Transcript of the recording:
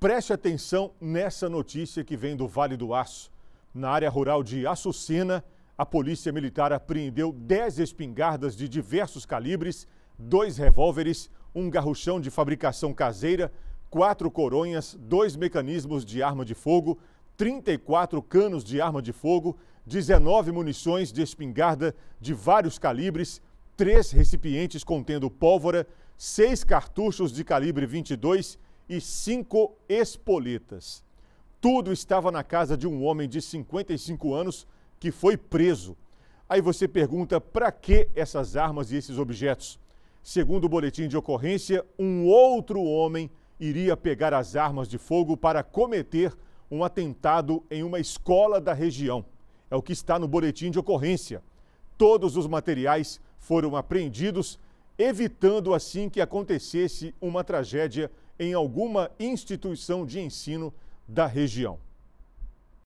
Preste atenção nessa notícia que vem do Vale do Aço. Na área rural de Açucena, a polícia militar apreendeu 10 espingardas de diversos calibres, dois revólveres, um garruchão de fabricação caseira, quatro coronhas, dois mecanismos de arma de fogo, 34 canos de arma de fogo, 19 munições de espingarda de vários calibres, três recipientes contendo pólvora, seis cartuchos de calibre 22 e cinco espoletas. Tudo estava na casa de um homem de 55 anos que foi preso. Aí você pergunta para que essas armas e esses objetos? Segundo o boletim de ocorrência, um outro homem iria pegar as armas de fogo para cometer um atentado em uma escola da região. É o que está no boletim de ocorrência. Todos os materiais foram apreendidos evitando assim que acontecesse uma tragédia em alguma instituição de ensino da região.